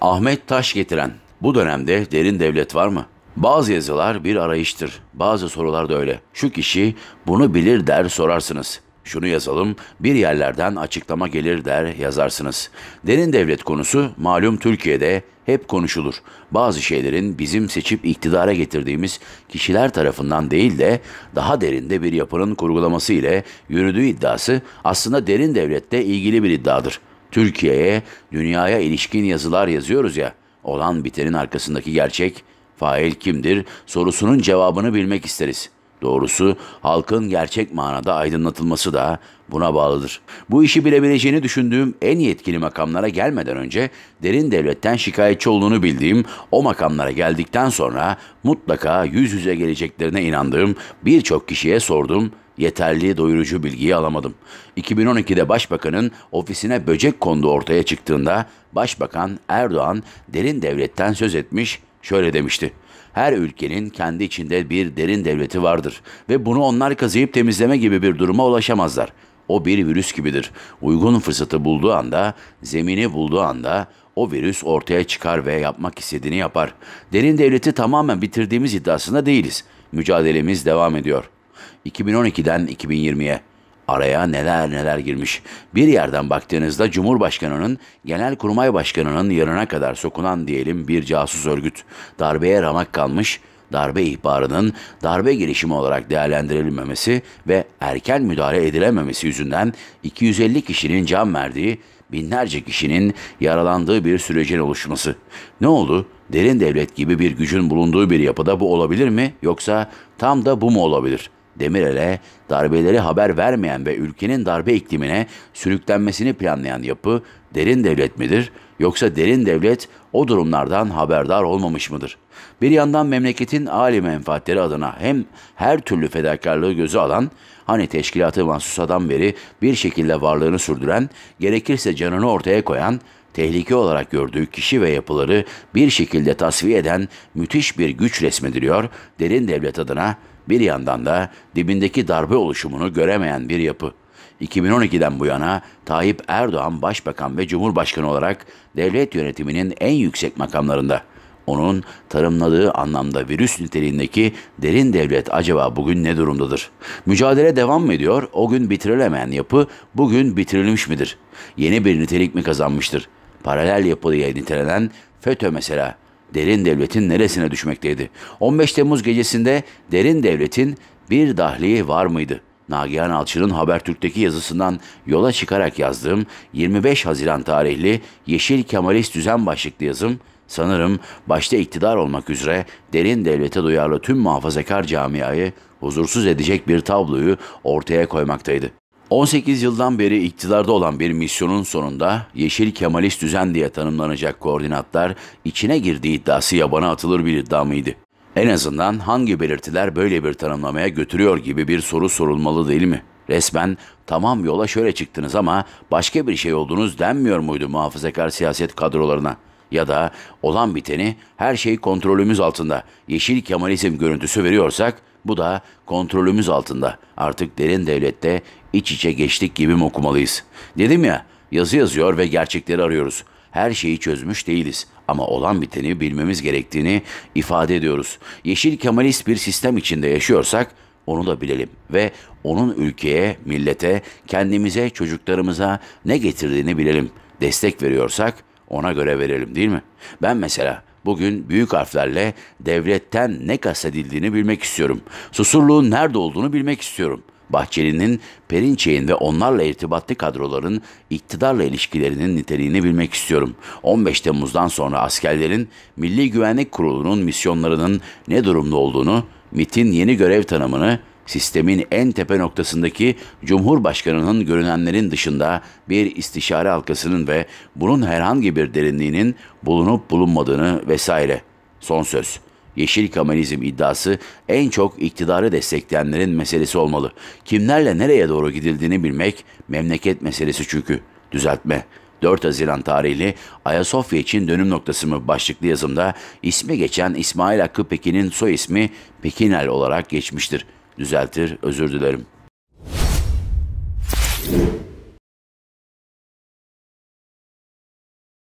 Ahmet Taş getiren bu dönemde derin devlet var mı? Bazı yazılar bir arayıştır. Bazı sorular da öyle. Şu kişi bunu bilir der sorarsınız. Şunu yazalım, bir yerlerden açıklama gelir der yazarsınız. Derin devlet konusu malum Türkiye'de hep konuşulur. Bazı şeylerin bizim seçip iktidara getirdiğimiz kişiler tarafından değil de daha derinde bir yapının kurgulaması ile yürüdüğü iddiası aslında derin devlette ilgili bir iddiadır. Türkiye'ye, dünyaya ilişkin yazılar yazıyoruz ya. Olan bitenin arkasındaki gerçek, fail kimdir sorusunun cevabını bilmek isteriz. Doğrusu halkın gerçek manada aydınlatılması da buna bağlıdır. Bu işi bilebileceğini düşündüğüm en yetkili makamlara gelmeden önce derin devletten şikayetçi olduğunu bildiğim o makamlara geldikten sonra mutlaka yüz yüze geleceklerine inandığım birçok kişiye sordum yeterli doyurucu bilgiyi alamadım. 2012'de başbakanın ofisine böcek kondu ortaya çıktığında başbakan Erdoğan derin devletten söz etmiş, şöyle demişti. Her ülkenin kendi içinde bir derin devleti vardır ve bunu onlar kazıyıp temizleme gibi bir duruma ulaşamazlar. O bir virüs gibidir. Uygun fırsatı bulduğu anda, zemini bulduğu anda o virüs ortaya çıkar ve yapmak istediğini yapar. Derin devleti tamamen bitirdiğimiz iddiasında değiliz. Mücadelemiz devam ediyor.'' 2012'den 2020'ye araya neler neler girmiş. Bir yerden baktığınızda Cumhurbaşkanı'nın Genel Kurmay Başkanı'nın yanına kadar sokulan diyelim bir casus örgüt darbeye ramak kalmış, darbe ihbarının darbe girişimi olarak değerlendirilmemesi ve erken müdahale edilememesi yüzünden 250 kişinin can verdiği, binlerce kişinin yaralandığı bir sürecin oluşması. Ne oldu? Derin devlet gibi bir gücün bulunduğu bir yapıda bu olabilir mi yoksa tam da bu mu olabilir?'' Demirel'e darbeleri haber vermeyen ve ülkenin darbe iklimine sürüklenmesini planlayan yapı derin devlet midir yoksa derin devlet o durumlardan haberdar olmamış mıdır? Bir yandan memleketin âli menfaatleri adına hem her türlü fedakarlığı göze alan, hani teşkilatı adam beri bir şekilde varlığını sürdüren, gerekirse canını ortaya koyan, tehlike olarak gördüğü kişi ve yapıları bir şekilde tasfiye eden müthiş bir güç resmediliyor, derin devlet adına bir yandan da dibindeki darbe oluşumunu göremeyen bir yapı. 2012'den bu yana Tayyip Erdoğan başbakan ve cumhurbaşkanı olarak devlet yönetiminin en yüksek makamlarında. Onun tarımladığı anlamda virüs niteliğindeki derin devlet acaba bugün ne durumdadır? Mücadele devam mı ediyor? O gün bitirilemeyen yapı bugün bitirilmiş midir? Yeni bir nitelik mi kazanmıştır? paralel yapı diye nitelenen FETÖ mesela derin devletin neresine düşmekteydi? 15 Temmuz gecesinde derin devletin bir dahliye var mıydı? Nagihan Alçı'nın Habertürk'teki yazısından yola çıkarak yazdığım 25 Haziran tarihli Yeşil Kemalist Düzen başlıklı yazım sanırım başta iktidar olmak üzere derin devlete duyarlı tüm muhafazakar camiayı huzursuz edecek bir tabloyu ortaya koymaktaydı. 18 yıldan beri iktidarda olan bir misyonun sonunda Yeşil Kemalist düzen diye tanımlanacak koordinatlar içine girdiği iddiası yabana atılır bir iddia mıydı? En azından hangi belirtiler böyle bir tanımlamaya götürüyor gibi bir soru sorulmalı değil mi? Resmen tamam yola şöyle çıktınız ama başka bir şey oldunuz denmiyor muydu muhafazakar siyaset kadrolarına? Ya da olan biteni her şey kontrolümüz altında, yeşil kemalizm görüntüsü veriyorsak bu da kontrolümüz altında. Artık derin devlette iç içe geçtik gibi mi okumalıyız? Dedim ya, yazı yazıyor ve gerçekleri arıyoruz. Her şeyi çözmüş değiliz ama olan biteni bilmemiz gerektiğini ifade ediyoruz. Yeşil Kemalist bir sistem içinde yaşıyorsak onu da bilelim ve onun ülkeye, millete, kendimize, çocuklarımıza ne getirdiğini bilelim. Destek veriyorsak ona göre verelim değil mi? Ben mesela Bugün büyük harflerle devletten ne kastedildiğini bilmek istiyorum. Susurluğun nerede olduğunu bilmek istiyorum. Bahçeli'nin, Perinçey'in ve onlarla irtibatlı kadroların iktidarla ilişkilerinin niteliğini bilmek istiyorum. 15 Temmuz'dan sonra askerlerin Milli Güvenlik Kurulu'nun misyonlarının ne durumda olduğunu, MIT'in yeni görev tanımını sistemin en tepe noktasındaki Cumhurbaşkanı'nın görünenlerin dışında bir istişare halkasının ve bunun herhangi bir derinliğinin bulunup bulunmadığını vesaire. Son söz. Yeşil Kemalizm iddiası en çok iktidarı destekleyenlerin meselesi olmalı. Kimlerle nereye doğru gidildiğini bilmek memleket meselesi çünkü. Düzeltme. 4 Haziran tarihli Ayasofya için dönüm noktası mı başlıklı yazımda ismi geçen İsmail Hakkı Pekin'in soy ismi Pekinel olarak geçmiştir. Düzeltir, özür dilerim.